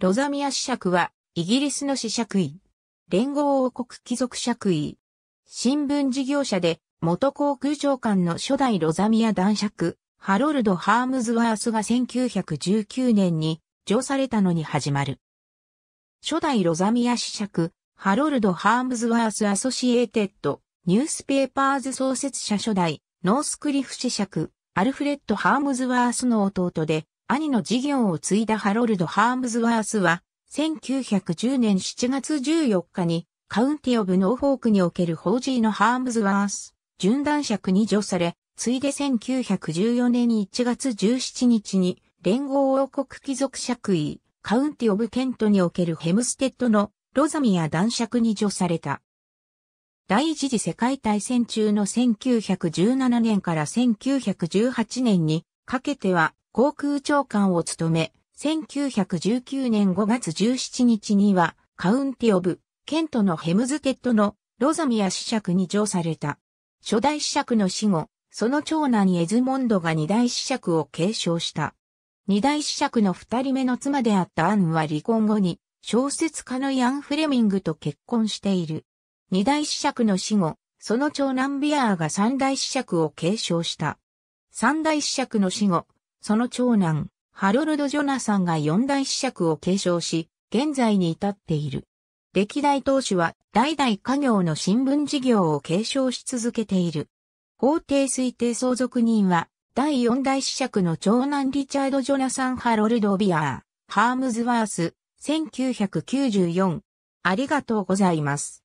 ロザミア子爵は、イギリスの子爵位。連合王国貴族爵位。新聞事業者で、元航空長官の初代ロザミア男爵、ハロルド・ハームズワースが1919年に、上されたのに始まる。初代ロザミア子爵、ハロルド・ハームズワース・アソシエーテッド、ニュースペーパーズ創設者初代、ノースクリフ子爵、アルフレッド・ハームズワースの弟で、兄の事業を継いだハロルド・ハームズワースは、1910年7月14日に、カウンティオブ・ノーフォークにおけるホージーのハームズワース、順男爵に除され、ついで1914年1月17日に、連合王国貴族爵位、カウンティオブ・ケントにおけるヘムステッドのロザミア男爵に除された。第一次世界大戦中の1917年から1918年にかけては航空長官を務め、1919年5月17日には、カウンティオブ、ケントのヘムズテッドのロザミア子爵に上された。初代子爵の死後、その長男エズモンドが二代子爵を継承した。二代子爵の二人目の妻であったアンは離婚後に、小説家のイアン・フレミングと結婚している。二代子爵の死後、その長男ビアーが三代子爵を継承した。三代子爵の死後、その長男、ハロルド・ジョナサンが四大子爵を継承し、現在に至っている。歴代当主は代々家業の新聞事業を継承し続けている。法定推定相続人は、第四大子爵の長男リチャード・ジョナサン・ハロルド・ビアー、ハームズワース、1994。ありがとうございます。